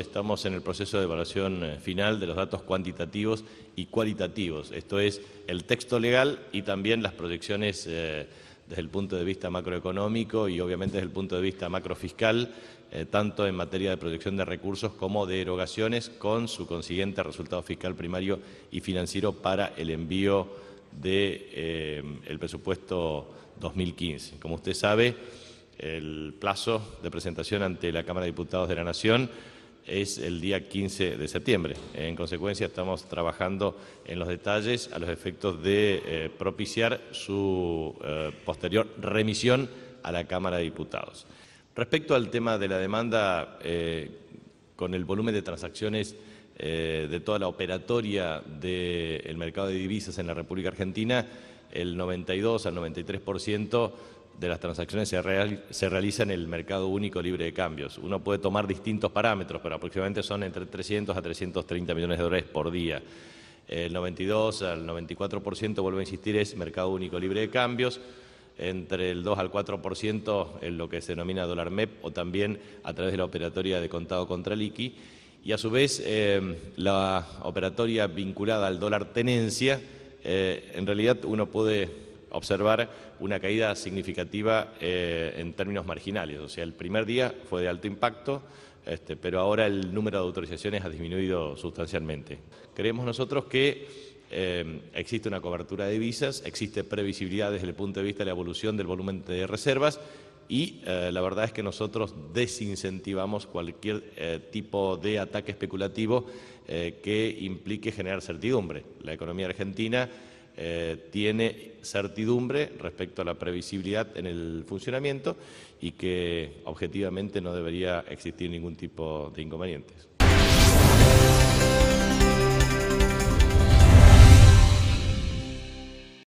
Estamos en el proceso de evaluación eh, final de los datos cuantitativos y cualitativos, esto es el texto legal y también las proyecciones eh, desde el punto de vista macroeconómico y obviamente desde el punto de vista macrofiscal, eh, tanto en materia de proyección de recursos como de erogaciones con su consiguiente resultado fiscal primario y financiero para el envío del de, presupuesto 2015. Como usted sabe, el plazo de presentación ante la Cámara de Diputados de la Nación es el día 15 de septiembre. En consecuencia, estamos trabajando en los detalles a los efectos de eh, propiciar su eh, posterior remisión a la Cámara de Diputados. Respecto al tema de la demanda, eh, con el volumen de transacciones de toda la operatoria del mercado de divisas en la República Argentina, el 92 al 93% de las transacciones se, realiza en el mercado único libre de cambios. Uno puede tomar distintos parámetros, pero aproximadamente son entre 300 a 330 millones de dólares por día. El 92 al 94%, vuelvo a insistir, es mercado único libre de cambios entre el 2 al 4% en lo que se denomina dólar MEP o también a través de la operatoria de contado contra liqui y a su vez eh, la operatoria vinculada al dólar tenencia, eh, en realidad uno puede observar una caída significativa eh, en términos marginales. O sea, el primer día fue de alto impacto, este, pero ahora el número de autorizaciones ha disminuido sustancialmente. Creemos nosotros que eh, existe una cobertura de visas, existe previsibilidad desde el punto de vista de la evolución del volumen de reservas y eh, la verdad es que nosotros desincentivamos cualquier tipo de ataque especulativo que implique generar certidumbre. La economía argentina eh, tiene certidumbre respecto a la previsibilidad en el funcionamiento y que objetivamente no debería existir ningún tipo de inconvenientes.